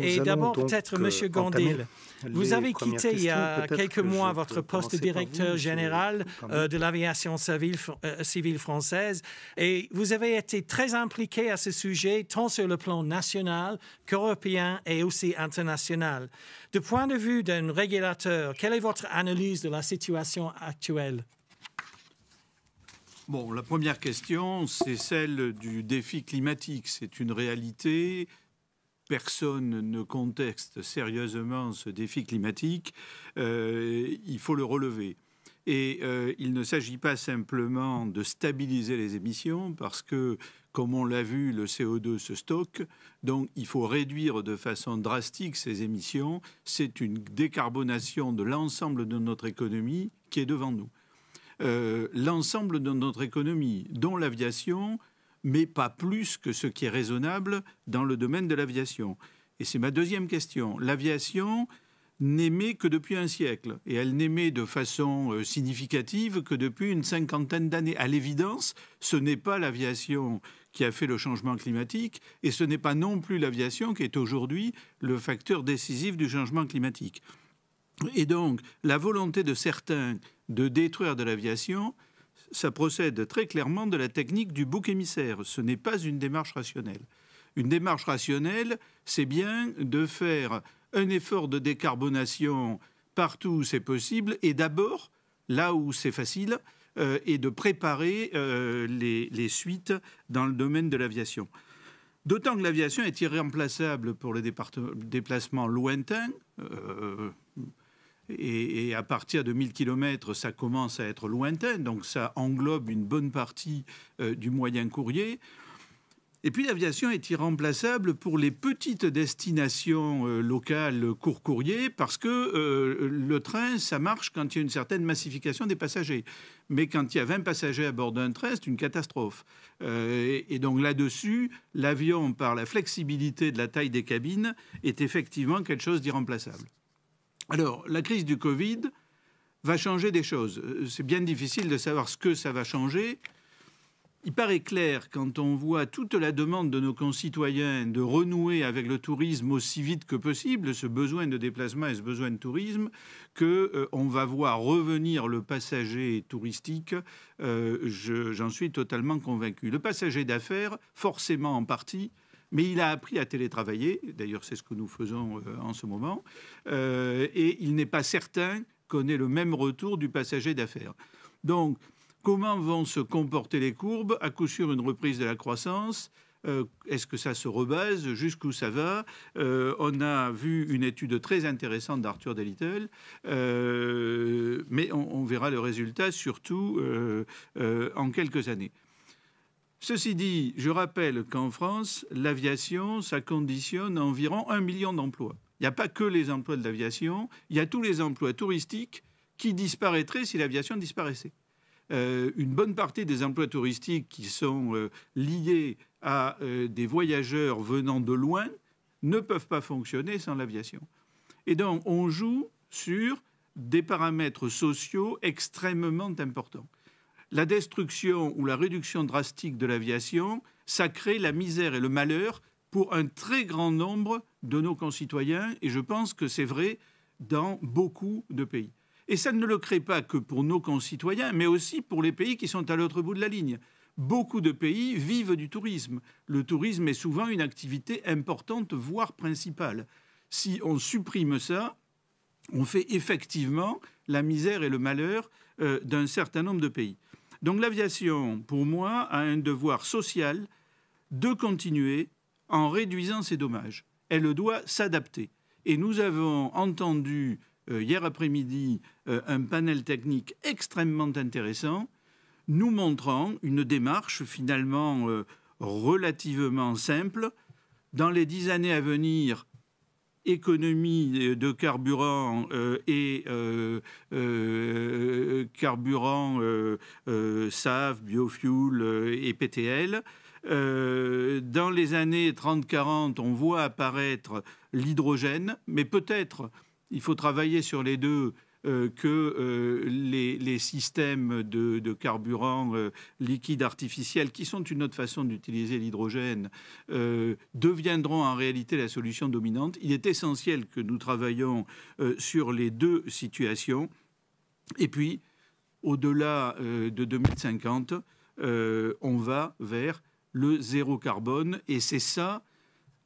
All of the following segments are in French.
Et d'abord, peut-être, euh, Monsieur Gondil, vous avez quitté il y a quelques mois votre poste de directeur général euh, de l'aviation civile, euh, civile, française et vous avez été très impliqué à ce sujet, tant sur le plan national qu'européen et aussi international. Du point de vue d'un régulateur, quelle est votre analyse de la situation actuelle Bon, la première question, c'est celle du défi climatique. C'est une réalité personne ne conteste sérieusement ce défi climatique, euh, il faut le relever. Et euh, il ne s'agit pas simplement de stabiliser les émissions, parce que, comme on l'a vu, le CO2 se stocke, donc il faut réduire de façon drastique ces émissions. C'est une décarbonation de l'ensemble de notre économie qui est devant nous. Euh, l'ensemble de notre économie, dont l'aviation, mais pas plus que ce qui est raisonnable dans le domaine de l'aviation. Et c'est ma deuxième question. L'aviation n'émet que depuis un siècle, et elle n'émet de façon euh, significative que depuis une cinquantaine d'années. À l'évidence, ce n'est pas l'aviation qui a fait le changement climatique, et ce n'est pas non plus l'aviation qui est aujourd'hui le facteur décisif du changement climatique. Et donc, la volonté de certains de détruire de l'aviation, ça procède très clairement de la technique du bouc émissaire. Ce n'est pas une démarche rationnelle. Une démarche rationnelle, c'est bien de faire un effort de décarbonation partout où c'est possible et d'abord là où c'est facile euh, et de préparer euh, les, suites dans le domaine de l'aviation. D'autant que l'aviation est irremplaçable pour les déplacements lointains. Euh, et, à partir de 1000 km, ça commence à être lointain, donc ça englobe une bonne partie euh, du moyen courrier. Et puis l'aviation est irremplaçable pour les petites destinations euh, locales court courrier parce que euh, le train, ça marche quand il y a une certaine massification des passagers. Mais quand il y a 20 passagers à bord d'un train, c'est une catastrophe. et, donc là-dessus, l'avion, par la flexibilité de la taille des cabines, est effectivement quelque chose d'irremplaçable. Alors, la crise du Covid va changer des choses. Euh, c'est bien difficile de savoir ce que ça va changer. Il paraît clair quand on voit toute la demande de nos concitoyens de renouer avec le tourisme aussi vite que possible, ce besoin de déplacement et ce besoin de tourisme, qu'on euh, va voir revenir le passager touristique. Euh, j'en suis totalement convaincu. Le passager d'affaires, forcément en partie, mais il a appris à télétravailler, d'ailleurs c'est ce que nous faisons euh, en ce moment, euh, et il n'est pas certain qu'on ait le même retour du passager d'affaires. Donc, comment vont se comporter les courbes À coup sûr, une reprise de la croissance, euh, Est-ce que ça se rebase Jusqu'où ça va On a vu une étude très intéressante d'Arthur Delittle, mais on, verra le résultat surtout en quelques années. Ceci dit, je rappelle qu'en France, l'aviation, ça conditionne environ un million d'emplois. Il n'y a pas que les emplois de l'aviation, il y a tous les emplois touristiques qui disparaîtraient si l'aviation disparaissait. Euh, une bonne partie des emplois touristiques qui sont euh, liés à euh, des voyageurs venant de loin ne peuvent pas fonctionner sans l'aviation. Et donc, on joue sur des paramètres sociaux extrêmement importants la destruction ou la réduction drastique de l'aviation, ça crée la misère et le malheur pour un très grand nombre de nos concitoyens, et je pense que c'est vrai dans beaucoup de pays. Et ça ne le crée pas que pour nos concitoyens, mais aussi pour les pays qui sont à l'autre bout de la ligne. Beaucoup de pays vivent du tourisme. Le tourisme est souvent une activité importante, voire principale. Si on supprime ça, on fait effectivement la misère et le malheur euh, d'un certain nombre de pays. Donc l'aviation, pour moi, a un devoir social de continuer en réduisant ses dommages. Elle doit s'adapter. Et nous avons entendu euh, hier après-midi euh, un panel technique extrêmement intéressant nous montrant une démarche finalement euh, relativement simple. Dans les dix années à venir, économie de carburant euh, et euh, euh, carburant SAF, biofuel et PTL. dans les années 30-40, on voit apparaître l'hydrogène, mais peut-être il faut travailler sur les deux euh, que euh, les, systèmes de, carburant euh, liquide artificiel, qui sont une autre façon d'utiliser l'hydrogène, deviendront en réalité la solution dominante. Il est essentiel que nous travaillions sur les deux situations. Et puis, au-delà de 2050, on va vers le zéro carbone. Et c'est ça,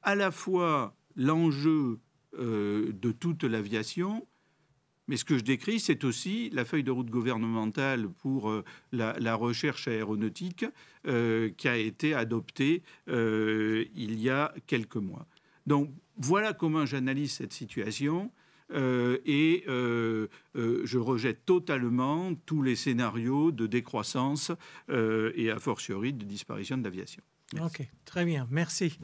à la fois l'enjeu de toute l'aviation, mais ce que je décris, c'est aussi la feuille de route gouvernementale pour euh, la, recherche aéronautique euh, qui a été adoptée euh, il y a quelques mois. Donc voilà comment j'analyse cette situation. et je rejette totalement tous les scénarios de décroissance et a fortiori de disparition de l'aviation. Ok, très bien, merci.